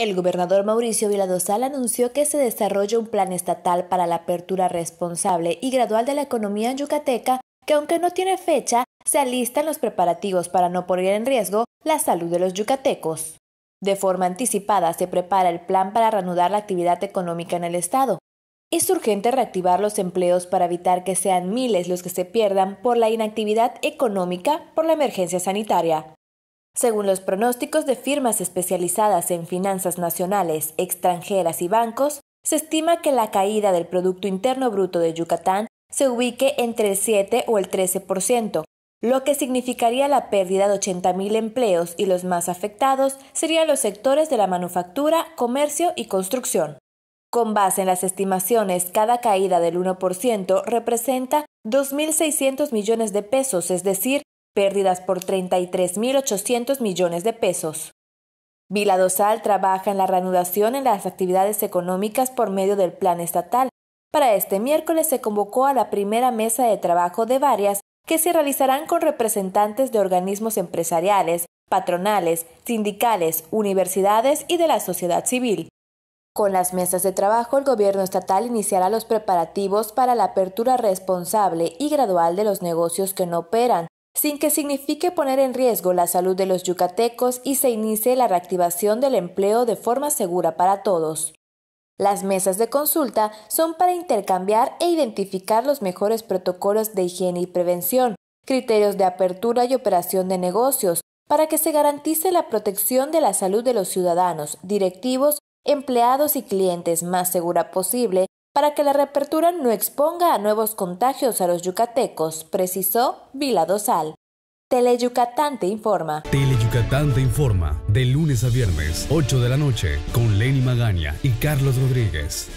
El gobernador Mauricio Viladosal anunció que se desarrolla un plan estatal para la apertura responsable y gradual de la economía yucateca que aunque no tiene fecha, se alistan los preparativos para no poner en riesgo la salud de los yucatecos. De forma anticipada se prepara el plan para reanudar la actividad económica en el Estado. Es urgente reactivar los empleos para evitar que sean miles los que se pierdan por la inactividad económica por la emergencia sanitaria. Según los pronósticos de firmas especializadas en finanzas nacionales, extranjeras y bancos, se estima que la caída del Producto Interno Bruto de Yucatán se ubique entre el 7 o el 13%, lo que significaría la pérdida de 80.000 empleos y los más afectados serían los sectores de la manufactura, comercio y construcción. Con base en las estimaciones, cada caída del 1% representa 2.600 millones de pesos, es decir, pérdidas por 33.800 millones de pesos. Vila Dosal trabaja en la reanudación en las actividades económicas por medio del plan estatal. Para este miércoles se convocó a la primera mesa de trabajo de varias que se realizarán con representantes de organismos empresariales, patronales, sindicales, universidades y de la sociedad civil. Con las mesas de trabajo, el gobierno estatal iniciará los preparativos para la apertura responsable y gradual de los negocios que no operan, sin que signifique poner en riesgo la salud de los yucatecos y se inicie la reactivación del empleo de forma segura para todos. Las mesas de consulta son para intercambiar e identificar los mejores protocolos de higiene y prevención, criterios de apertura y operación de negocios, para que se garantice la protección de la salud de los ciudadanos, directivos, empleados y clientes más segura posible para que la reapertura no exponga a nuevos contagios a los yucatecos, precisó Vila Dosal. Teleyucatán te informa. Teleyucatán te informa, de lunes a viernes, 8 de la noche, con Lenny Magaña y Carlos Rodríguez.